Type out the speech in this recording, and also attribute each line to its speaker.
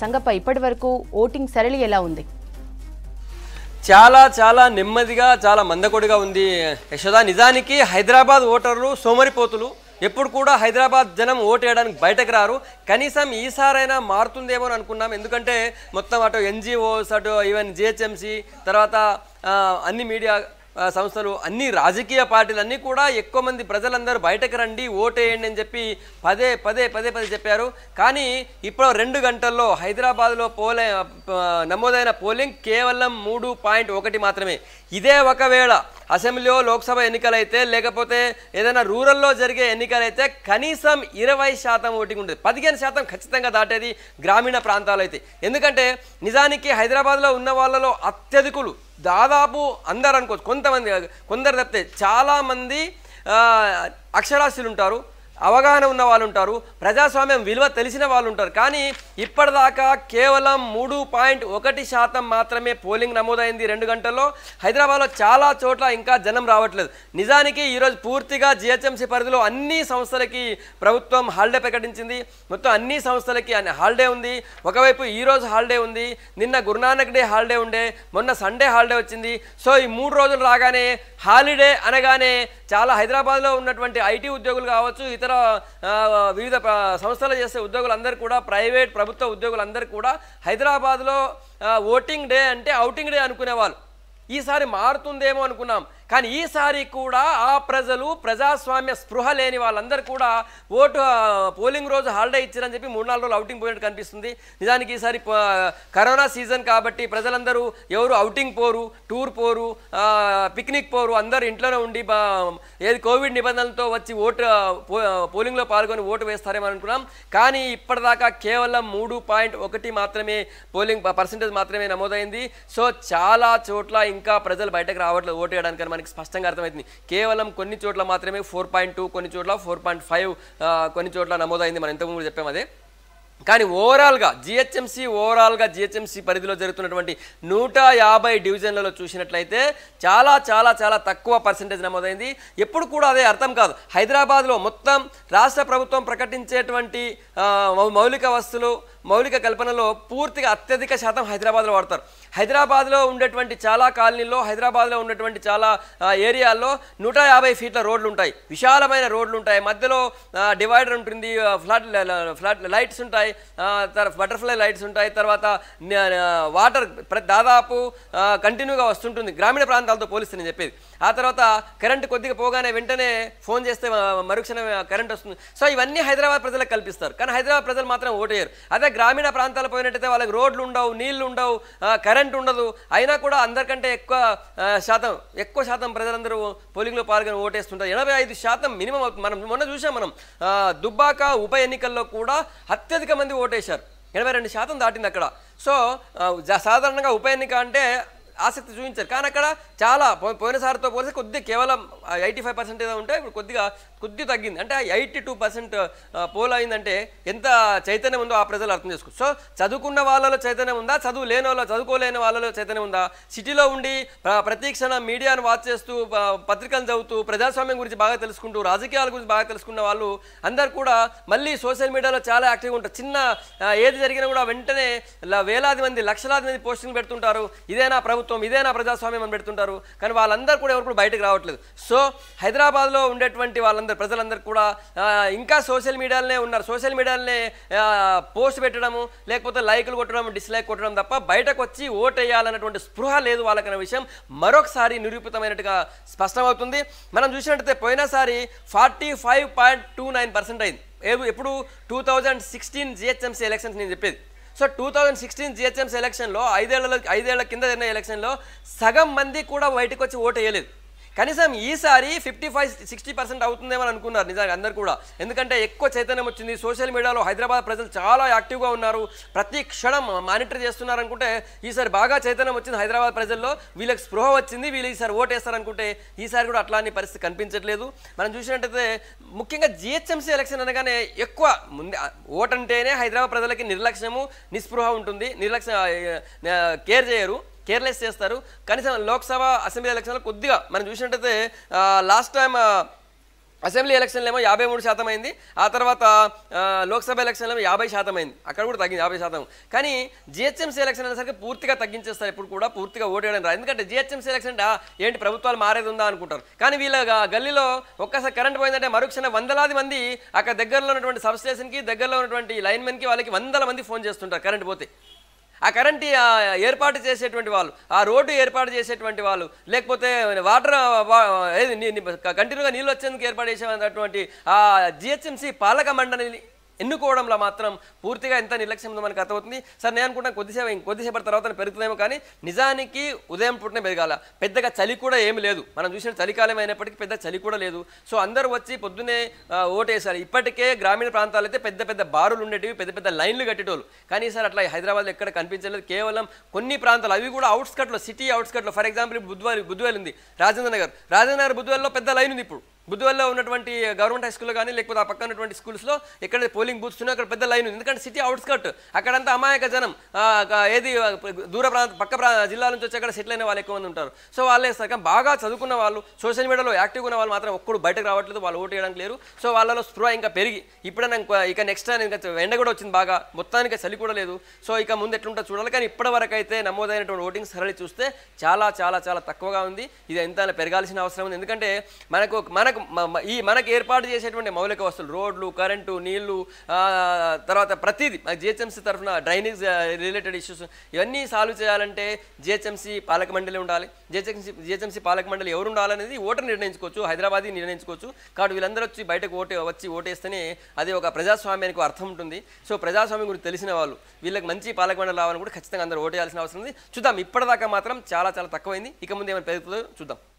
Speaker 1: సంగప్ప ఇప్పటి వరకు ఓటింగ్ సరళి ఎలా ఉంది చాలా చాలా నెమ్మదిగా చాలా మందకొడిగా ఉంది యశోద నిజానికి హైదరాబాద్ ఓటర్లు సోమరిపోతులు ఎప్పుడు కూడా హైదరాబాద్ జనం ఓటేయడానికి బయటకు రారు కనీసం ఈసారైనా మారుతుందేమో అని అనుకున్నాం ఎందుకంటే మొత్తం అటు ఎన్జిఓస్ అటు ఈవెన్ జిహెచ్ఎంసీ తర్వాత అన్ని మీడియా సంస్థలు అన్ని రాజకీయ పార్టీలన్నీ కూడా ఎక్కువ మంది ప్రజలందరూ బయటకు రండి ఓటేయండి అని చెప్పి పదే పదే పదే పదే చెప్పారు కానీ ఇప్పుడు రెండు గంటల్లో హైదరాబాద్లో పోలే నమోదైన పోలింగ్ కేవలం మూడు పాయింట్ ఒకటి మాత్రమే ఇదే ఒకవేళ అసెంబ్లీలో లోక్సభ ఎన్నికలైతే లేకపోతే ఏదైనా రూరల్లో జరిగే ఎన్నికలైతే కనీసం ఇరవై శాతం ఓటింగ్ ఉంటుంది పదిహేను శాతం ఖచ్చితంగా దాటేది గ్రామీణ ప్రాంతాలు అయితే ఎందుకంటే నిజానికి హైదరాబాద్లో ఉన్న వాళ్ళలో అత్యధికులు దాదాపు అందరు అనుకోవచ్చు కొంతమంది కొందరు తప్పితే చాలామంది అక్షరాస్యులు ఉంటారు అవగాహన ఉన్న వాళ్ళు ఉంటారు ప్రజాస్వామ్యం విలువ తెలిసిన వాళ్ళు ఉంటారు కానీ ఇప్పటిదాకా కేవలం మూడు పాయింట్ ఒకటి శాతం మాత్రమే పోలింగ్ నమోదైంది రెండు గంటల్లో హైదరాబాద్లో చాలా చోట్ల ఇంకా జనం రావట్లేదు నిజానికి ఈరోజు పూర్తిగా జిహెచ్ఎంసీ పరిధిలో అన్ని సంస్థలకి ప్రభుత్వం హాలిడే ప్రకటించింది మొత్తం అన్ని సంస్థలకి హాలిడే ఉంది ఒకవైపు ఈరోజు హాలిడే ఉంది నిన్న గురునానక్ డే హాలిడే ఉండే మొన్న సండే హాలిడే వచ్చింది సో ఈ మూడు రోజులు రాగానే హాలిడే అనగానే చాలా హైదరాబాద్లో ఉన్నటువంటి ఐటీ ఉద్యోగులు కావచ్చు ఇతర ఇతర వివిధ సంస్థలు చేసే ఉద్యోగులందరూ కూడా ప్రైవేట్ ప్రభుత్వ ఉద్యోగులందరూ కూడా హైదరాబాద్లో ఓటింగ్ డే అంటే అవుటింగ్ డే అనుకునేవాళ్ళు ఈసారి మారుతుందేమో అనుకున్నాం కానీ ఈసారి కూడా ఆ ప్రజలు ప్రజాస్వామ్య స్పృహ లేని వాళ్ళందరూ కూడా ఓటు పోలింగ్ రోజు హాలిడే ఇచ్చారని చెప్పి మూడు నాలుగు రోజులు అవుటింగ్ పోయినట్టు కనిపిస్తుంది నిజానికి ఈసారి కరోనా సీజన్ కాబట్టి ప్రజలందరూ ఎవరు అవుటింగ్ పోరు టూర్ పోరు పిక్నిక్ పోరు అందరు ఇంట్లోనే ఉండి ఏది కోవిడ్ నిబంధనలతో వచ్చి ఓటు పోలింగ్లో పాల్గొని ఓటు వేస్తారేమో అనుకున్నాం కానీ ఇప్పటిదాకా కేవలం మూడు పాయింట్ ఒకటి మాత్రమే పోలింగ్ పర్సంటేజ్ మాత్రమే నమోదైంది సో చాలా చోట్ల ఇంకా ప్రజలు బయటకు రావట్లేదు ఓటు వేయడానికి మనకి స్పష్టంగా అర్థమవుతుంది కేవలం కొన్ని చోట్ల మాత్రమే ఫోర్ పాయింట్ టూ కొన్ని చోట్ల ఫోర్ పాయింట్ ఫైవ్ కొన్ని చోట్ల నమోదైంది మనం ఇంతకుముందు చెప్పాము అదే కానీ ఓవరాల్గా జిహెచ్ఎంసీ ఓవరాల్గా జిహెచ్ఎంసీ పరిధిలో జరుగుతున్నటువంటి నూట యాభై డివిజన్లలో చూసినట్లయితే చాలా చాలా చాలా తక్కువ పర్సంటేజ్ నమోదైంది ఎప్పుడు కూడా అదే అర్థం కాదు హైదరాబాద్లో మొత్తం రాష్ట్ర ప్రభుత్వం ప్రకటించేటువంటి మౌలిక వస్తువులు మౌలిక కల్పనలో పూర్తిగా అత్యధిక శాతం హైదరాబాద్లో వాడతారు హైదరాబాద్లో ఉండేటువంటి చాలా కాలనీల్లో హైదరాబాద్లో ఉన్నటువంటి చాలా ఏరియాల్లో నూట యాభై ఫీట్ల రోడ్లు ఉంటాయి విశాలమైన రోడ్లు ఉంటాయి మధ్యలో డివైడర్ ఉంటుంది ఫ్లాట్ ఫ్లాట్ లైట్స్ ఉంటాయి బటర్ఫ్లై లైట్స్ ఉంటాయి తర్వాత వాటర్ దాదాపు కంటిన్యూగా వస్తుంటుంది గ్రామీణ ప్రాంతాలతో పోలిస్తే నేను చెప్పేది ఆ తర్వాత కరెంట్ కొద్దిగా పోగానే వెంటనే ఫోన్ చేస్తే మరుక్షణమే కరెంట్ వస్తుంది సో ఇవన్నీ హైదరాబాద్ ప్రజలకు కల్పిస్తారు కానీ హైదరాబాద్ ప్రజలు మాత్రం ఓటేయరు అదే గ్రామీణ ప్రాంతాలు పోయినట్టయితే వాళ్ళకి రోడ్లు ఉండవు నీళ్లు ఉండవు కరెంట్ ఉండదు అయినా కూడా అందరికంటే ఎక్కువ శాతం ఎక్కువ శాతం ప్రజలందరూ పోలింగ్లో పాల్గొని ఓటేస్తుంటారు ఎనభై ఐదు శాతం మినిమం మనం మొన్న చూసాం మనం దుబ్బాక ఉప ఎన్నికల్లో కూడా అత్యధిక మంది ఓటేశారు ఎనభై రెండు శాతం దాటింది అక్కడ సో సాధారణంగా ఉప ఎన్నిక అంటే ఆసక్తి చూపించారు కానీ అక్కడ చాలా పోయినసారితో పోలిస్తే కొద్దిగా కేవలం ఎయిటీ ఫైవ్ పర్సెంట్ ఏదో ఉంటే ఇప్పుడు కొద్దిగా కొద్ది తగ్గింది అంటే ఎయిటీ టూ పర్సెంట్ పోల్ అయిందంటే ఎంత చైతన్యం ఉందో ఆ ప్రజలు అర్థం చేసుకో సో చదువుకున్న వాళ్ళలో చైతన్యం ఉందా చదువు లేని వాళ్ళ చదువుకోలేని వాళ్ళలో చైతన్యం ఉందా సిటీలో ఉండి ప్రతీక్షణ మీడియాను వాచ్ చేస్తూ పత్రికలు చదువుతూ ప్రజాస్వామ్యం గురించి బాగా తెలుసుకుంటూ రాజకీయాల గురించి బాగా తెలుసుకున్న వాళ్ళు అందరు కూడా మళ్ళీ సోషల్ మీడియాలో చాలా యాక్టివ్గా ఉంటారు చిన్న ఏది జరిగినా కూడా వెంటనే వేలాది మంది లక్షలాది మంది పోస్టింగ్ పెడుతుంటారు ఇదేనా ప్రభుత్వం ఇదేనా ప్రజాస్వామ్యం అని పెడుతుంటారు కానీ వాళ్ళందరూ కూడా ఎవరు కూడా బయటకు రావట్లేదు సో హైదరాబాద్లో ఉండేటువంటి వాళ్ళందరూ కొందరు ప్రజలందరూ కూడా ఇంకా సోషల్ మీడియాలోనే ఉన్నారు సోషల్ మీడియాలోనే పోస్ట్ పెట్టడము లేకపోతే లైకులు కొట్టడం డిస్లైక్ కొట్టడం తప్ప బయటకు వచ్చి ఓటేయాలన్నటువంటి స్పృహ లేదు వాళ్ళకనే విషయం మరొకసారి నిరూపితమైనట్టుగా స్పష్టమవుతుంది మనం చూసినట్టయితే పోయినసారి forty five point two nine percent అయింది ఎప్పుడు two thousand sixteen GHMC elections నేను చెప్పేది so two thousand sixteen GHMC ఎలక్షన్లో ఐదేళ్లలో ఐదేళ్ల కింద జరిగిన ఎలక్షన్లో సగం మంది కూడా బయటకు వచ్చి ఓటు వేయలేదు కనీసం ఈసారి ఫిఫ్టీ ఫైవ్ సిక్స్టీ పర్సెంట్ అవుతుందేమని అనుకున్నారు నిజంగా అందరు కూడా ఎందుకంటే ఎక్కువ చైతన్యం వచ్చింది సోషల్ మీడియాలో హైదరాబాద్ ప్రజలు చాలా యాక్టివ్గా ఉన్నారు ప్రతి క్షణం మానిటర్ చేస్తున్నారు అనుకుంటే ఈసారి బాగా చైతన్యం వచ్చింది హైదరాబాద్ ప్రజల్లో వీళ్ళకి స్పృహ వచ్చింది వీళ్ళు ఈసారి ఓటేస్తారనుకుంటే ఈసారి కూడా అట్లాంటి పరిస్థితి కనిపించట్లేదు మనం చూసినట్టయితే ముఖ్యంగా జిహెచ్ఎంసీ ఎలక్షన్ అనగానే ఎక్కువ ముందే ఓటంటేనే హైదరాబాద్ ప్రజలకి నిర్లక్ష్యము నిస్పృహ ఉంటుంది నిర్లక్ష్య కేర్ చేయరు కేర్లెస్ చేస్తారు కనీసం లోక్సభ అసెంబ్లీ ఎలక్షన్లో కొద్దిగా మనం చూసినట్టయితే లాస్ట్ టైం అసెంబ్లీ ఎలక్షన్లు ఏమో యాభై మూడు శాతం అయింది ఆ తర్వాత లోక్సభ ఏమో యాభై శాతం అయింది అక్కడ కూడా తగ్గింది యాభై శాతం కానీ జిహెచ్ఎంసీ ఎలక్షన్ అనేసరికి పూర్తిగా తగ్గించేస్తారు ఇప్పుడు కూడా పూర్తిగా ఓటేయడం రాదు ఎందుకంటే జిహెచ్ఎంసీ ఎలక్షన్ ఏంటి ప్రభుత్వాలు మారేది ఉందా అనుకుంటారు కానీ వీళ్ళ గల్లీలో ఒక్కసారి కరెంట్ పోయిందంటే మరుక్షణ వందలాది మంది అక్కడ దగ్గరలో ఉన్నటువంటి సబ్ స్టేషన్కి దగ్గరలో ఉన్నటువంటి లైన్మెన్కి వాళ్ళకి వందల మంది ఫోన్ చేస్తుంటారు కరెంట్ పోతే ఆ కరెంట్ ఏర్పాటు చేసేటువంటి వాళ్ళు ఆ రోడ్డు ఏర్పాటు చేసేటువంటి వాళ్ళు లేకపోతే వాటర్ కంటిన్యూగా నీళ్ళు వచ్చేందుకు ఏర్పాటు చేసేటువంటి ఆ జిహెచ్ఎంసీ పాలక మండలిని ఎన్నుకోవడంలో మాత్రం పూర్తిగా ఎంత నిర్లక్ష్యం ఉందో మనకు అర్థమవుతుంది సార్ నేను అనుకుంటాను కొద్దిసేపు కొద్దిసేపటి తర్వాత పెరుగుతుందేమో కానీ నిజానికి ఉదయం పుట్టిన పెరగాల పెద్దగా చలి కూడా ఏమి లేదు మనం చూసిన చలికాలం అయినప్పటికీ పెద్ద చలి కూడా లేదు సో అందరూ వచ్చి పొద్దునే ఓటేసారు ఇప్పటికే గ్రామీణ ప్రాంతాలు అయితే పెద్ద పెద్ద బారులు ఉండేటివి పెద్ద పెద్ద లైన్లు కట్టేటోళ్ళు కానీ సార్ అట్లా హైదరాబాద్లో ఎక్కడ కనిపించలేదు కేవలం కొన్ని ప్రాంతాలు అవి కూడా అవుట్స్కట్లో సిటీ అవుట్స్కట్లో ఫర్ ఎగ్జాంపుల్ ఇప్పుడు బుద్వాల్ ఉంది రాజేంద్ర నగర్ రాజేంద్ర నగర్ బుద్వేల్లో పెద్ద లైన్ ఉంది ఇప్పుడు బుద్ధివల్లో ఉన్నటువంటి గవర్నమెంట్ హై స్కూల్లో కానీ లేకపోతే ఆ పక్కన ఉన్నటువంటి స్కూల్స్లో ఎక్కడ పోలింగ్ బూత్స్ ఉన్నాయో అక్కడ పెద్ద లైన్ ఉంది ఎందుకంటే సిటీ అవుట్స్కట్ అక్కడంతా అమాయక జనం ఏది దూర ప్రాంత పక్క జిల్లాల నుంచి వచ్చి అక్కడ సెటిల్ అయిన వాళ్ళు ఎక్కువ మంది ఉంటారు సో వాళ్ళే సగం బాగా చదువుకున్న వాళ్ళు సోషల్ మీడియాలో యాక్టివ్గా ఉన్న వాళ్ళు మాత్రం ఒక్కడు బయటకు రావట్లేదు వాళ్ళు ఓటు వేయడానికి లేరు సో వాళ్ళలో స్పృహ ఇంకా పెరిగి ఇప్పుడైనా ఇక నెక్స్ట్ ఇంకా ఎండ కూడా వచ్చింది బాగా మొత్తానికి చలి కూడా లేదు సో ఇక ముందు ఎట్లుంటో చూడాలి కానీ ఇప్పటి వరకు అయితే నమోదైనటువంటి ఓటింగ్ సరళి చూస్తే చాలా చాలా చాలా తక్కువగా ఉంది ఇది ఎంత పెరగాల్సిన అవసరం ఉంది ఎందుకంటే మనకు మనకు మనకు ఈ మనకు ఏర్పాటు చేసేటువంటి మౌలిక వస్తువులు రోడ్లు కరెంటు నీళ్లు తర్వాత ప్రతిదీ జిహెచ్ఎంసీ తరఫున డ్రైనేజ్ రిలేటెడ్ ఇష్యూస్ ఇవన్నీ సాల్వ్ చేయాలంటే జిహెచ్ఎంసీ పాలక మండలి ఉండాలి జిహెచ్ఎంసీ జిహెచ్ఎంసీ పాలక మండలి ఎవరు ఉండాలనేది ఓటర్ నిర్ణయించుకోవచ్చు హైదరాబాద్ నిర్ణయించుకోవచ్చు కాబట్టి వీళ్ళందరూ వచ్చి బయటకు ఓటు వచ్చి ఓటేస్తేనే అది ఒక ప్రజాస్వామ్యానికి అర్థం ఉంటుంది సో ప్రజాస్వామ్యం గురించి తెలిసిన వాళ్ళు వీళ్ళకి మంచి పాలక మండలి రావాలని కూడా ఖచ్చితంగా అందరూ ఓటేయాల్సిన అవసరం ఉంది చూద్దాం ఇప్పటిదాకా మాత్రం చాలా చాలా తక్కువైంది ఇక ముందు ఏమైనా పెరుగుతుందో చూద్దాం